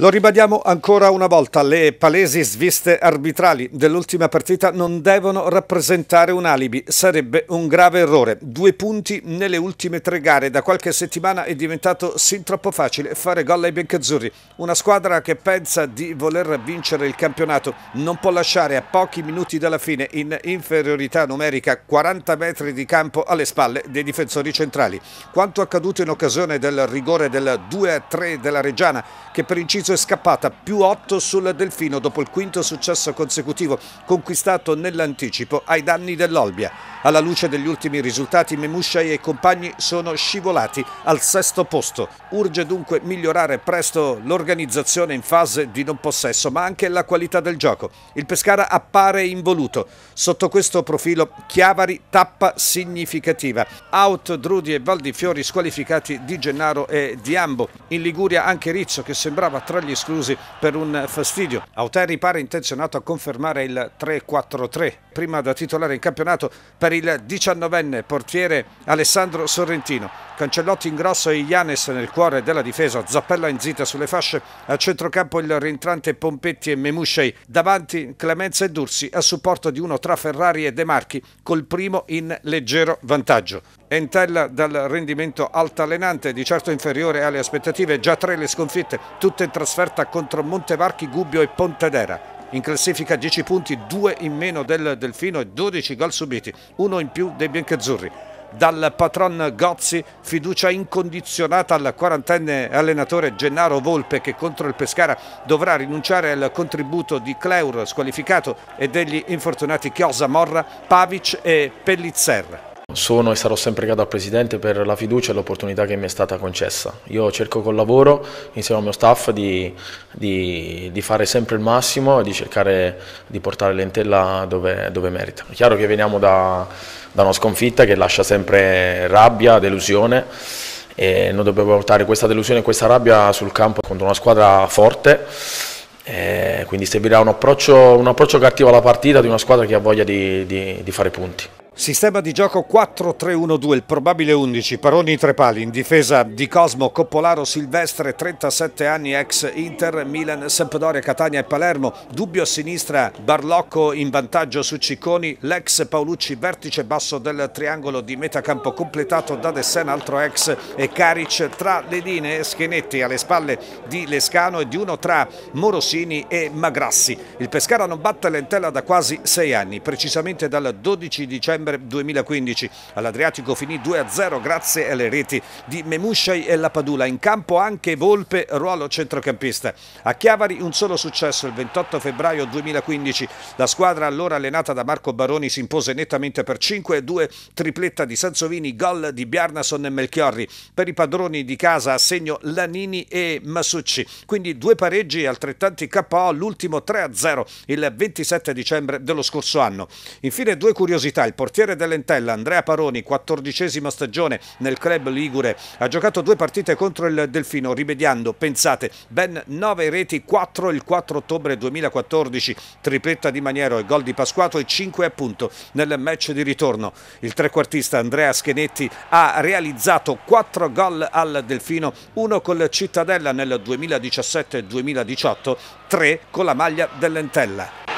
Lo ribadiamo ancora una volta, le palesi sviste arbitrali dell'ultima partita non devono rappresentare un alibi, sarebbe un grave errore. Due punti nelle ultime tre gare, da qualche settimana è diventato sin troppo facile fare gol ai biancazzurri. Una squadra che pensa di voler vincere il campionato non può lasciare a pochi minuti dalla fine in inferiorità numerica 40 metri di campo alle spalle dei difensori centrali. Quanto accaduto in occasione del rigore del 2-3 della Reggiana, che per inciso è scappata più 8 sul Delfino dopo il quinto successo consecutivo conquistato nell'anticipo ai danni dell'Olbia. Alla luce degli ultimi risultati Memuscia e i compagni sono scivolati al sesto posto. Urge dunque migliorare presto l'organizzazione in fase di non possesso ma anche la qualità del gioco. Il Pescara appare involuto. Sotto questo profilo Chiavari tappa significativa. Out Drudi e Valdifiori squalificati di Gennaro e Diambo. In Liguria anche Rizzo che sembrava tra contro gli esclusi per un fastidio. Auteri pare intenzionato a confermare il 3-4-3, prima da titolare in campionato per il 19enne portiere Alessandro Sorrentino. Cancellotti in grosso e Ianes nel cuore della difesa, Zappella in zita sulle fasce, a centrocampo il rientrante Pompetti e Memuscei, davanti Clemenza e Dursi a supporto di uno tra Ferrari e De Marchi, col primo in leggero vantaggio. Entella dal rendimento altalenante, di certo inferiore alle aspettative, già tre le sconfitte, tutte in trasferta contro Montevarchi, Gubbio e Pontedera. In classifica 10 punti, 2 in meno del Delfino e 12 gol subiti, uno in più dei biancazzurri dal patron Gozzi, fiducia incondizionata al quarantenne allenatore Gennaro Volpe che contro il Pescara dovrà rinunciare al contributo di Cleur squalificato e degli infortunati Chiosa Morra, Pavic e Pellizzerra. Sono e sarò sempre grato al Presidente per la fiducia e l'opportunità che mi è stata concessa. Io cerco col lavoro, insieme al mio staff, di, di, di fare sempre il massimo e di cercare di portare l'entella dove, dove, merita. È chiaro che veniamo da, da una sconfitta che lascia sempre rabbia, delusione, e noi dobbiamo portare questa delusione e questa rabbia sul campo contro una squadra forte eh, quindi servirà un approccio, un approccio cattivo alla partita di una squadra che ha voglia di, di, di fare punti. Sistema di gioco 4-3-1-2, il probabile 11, Paroni tre pali, in difesa di Cosmo, Coppolaro, Silvestre, 37 anni, ex Inter, Milan, Sampdoria, Catania e Palermo, dubbio a sinistra, Barlocco in vantaggio su Cicconi, l'ex Paolucci, vertice basso del triangolo di metacampo completato da De Sen, altro ex e Caric, tra le linee Schenetti alle spalle di Lescano e di uno tra Morosini e Magrassi. Il Pescara non batte l'entella da quasi sei anni, precisamente dal 12 dicembre dicembre 2015. All'Adriatico finì 2-0 grazie alle reti di Memusciai e la Padula. In campo anche Volpe, ruolo centrocampista. A Chiavari un solo successo il 28 febbraio 2015. La squadra allora allenata da Marco Baroni si impose nettamente per 5-2, tripletta di Sansovini, gol di Bjarnason e Melchiorri. Per i padroni di casa a segno Lanini e Masucci. Quindi due pareggi e altrettanti KO, l'ultimo 3-0 il 27 dicembre dello scorso anno. Infine due curiosità, il portiere portiere dell'Entella Andrea Paroni, quattordicesima stagione nel club Ligure, ha giocato due partite contro il Delfino, rimediando, pensate, ben nove reti, 4 il 4 ottobre 2014, tripetta di Maniero e gol di Pasquato e 5 appunto nel match di ritorno. Il trequartista Andrea Schenetti ha realizzato 4 gol al Delfino, uno col Cittadella nel 2017-2018, 3 con la maglia dell'Entella.